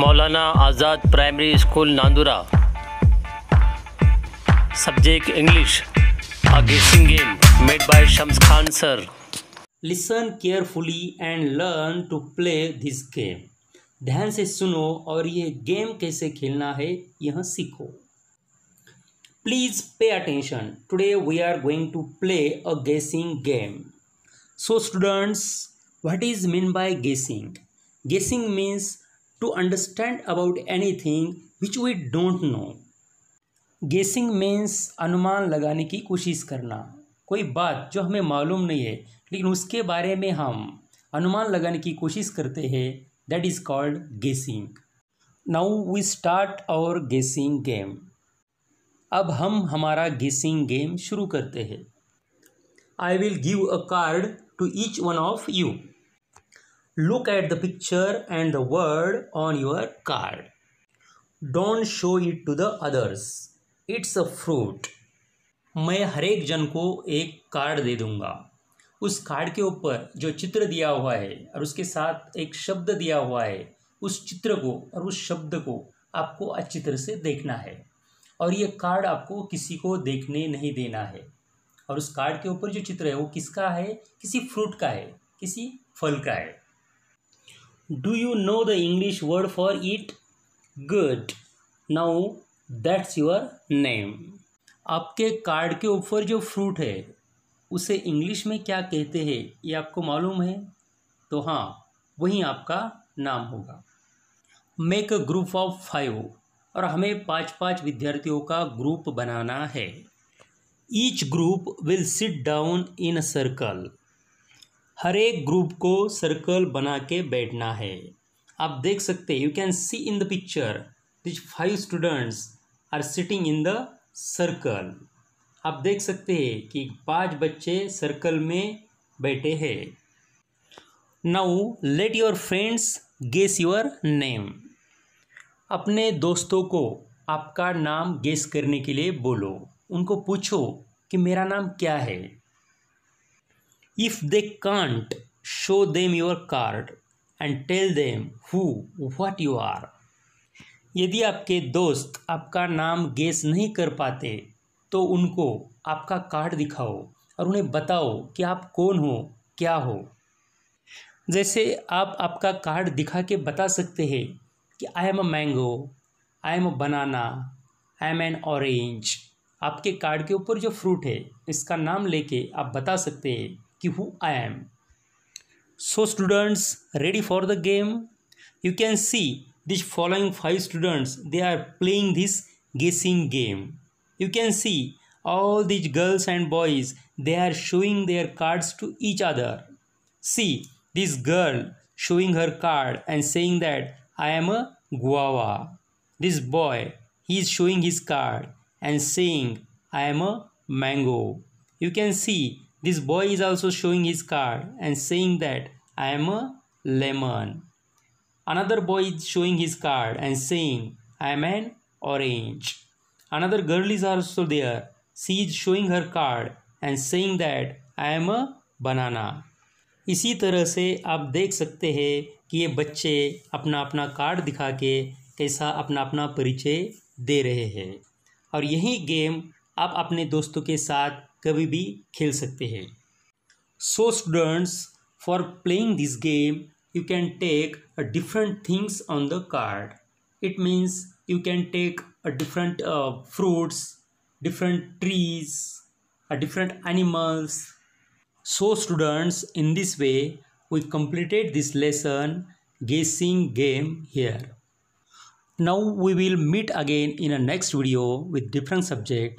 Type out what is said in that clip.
मौलाना Azad primary school Nandura subject English game made by made by Shams Khan sir listen carefully and learn to play ध्यान से सुनो और ये गेम कैसे खेलना है यह सीखो please pay attention today we are going to play a guessing game so students what is mean by guessing guessing means to understand about anything which we don't know guessing means अनुमान लगाने की कोशिश करना कोई बात जो हमें मालूम नहीं है लेकिन उसके बारे में हम अनुमान लगाने की कोशिश करते हैं that is called guessing now we start our guessing game अब हम हमारा गेसिंग गेम शुरू करते हैं I will give a card to each one of you look at the picture and the word on your card. Don't show it to the others. It's a fruit. मैं हर एक जन को एक card दे दूंगा उस कार्ड के ऊपर जो चित्र दिया हुआ है और उसके साथ एक शब्द दिया हुआ है उस चित्र को और उस शब्द को आपको अच्छी तरह से देखना है और ये कार्ड आपको किसी को देखने नहीं देना है और उस कार्ड के ऊपर जो चित्र है वो किसका है किसी फ्रूट का है किसी फल का है do you know the english word for it good now that's your name आपके कार्ड के ऊपर जो फ्रूट है उसे इंग्लिश में क्या कहते हैं ये आपको मालूम है तो हाँ वही आपका नाम होगा make a group of five और हमें पांच पांच विद्यार्थियों का ग्रुप बनाना है each group will sit down in a circle हर एक ग्रुप को सर्कल बना के बैठना है आप देख सकते हैं you can see in the picture these five students are sitting in the circle आप देख सकते हैं कि पांच बच्चे सर्कल में बैठे हैं now let your friends guess your name अपने दोस्तों को आपका नाम गेस करने के लिए बोलो उनको पूछो कि मेरा नाम क्या है if they can't show them your card and tell them who what you are यदि आपके दोस्त आपका नाम गेस नहीं कर पाते तो उनको आपका कार्ड दिखाओ और उन्हें बताओ कि आप कौन हो क्या हो जैसे आप आपका कार्ड दिखा के बता सकते हैं कि I am a mango I am a banana I am an orange आपके कार्ड के ऊपर जो फ्रूट है इसका नाम लेके आप बता सकते हैं Who I am. so students ready for the game you can see these following five students they are playing this guessing game you can see all these girls and boys they are showing their cards to each other see this girl showing her card and saying that i am a guava this boy he is showing his card and saying i am a mango you can see This boy is also showing his card and saying that I am a lemon. Another boy is showing his card and saying I am an orange. Another girl is also there. She is showing her card and saying that i am a banana इसी तरह से आप देख सकते हैं कि ये बच्चे अपना अपना कार्ड दिखा के कैसा अपना अपना परिचय दे रहे हैं और यही गेम आप अपने दोस्तों के साथ कभी भी खेल सकते हैं so students for playing this game you can take a different things on the card it means you can take a different fruits different trees a different animals so students in this way we completed this lesson guessing game here Now we will meet again in a next video with different subject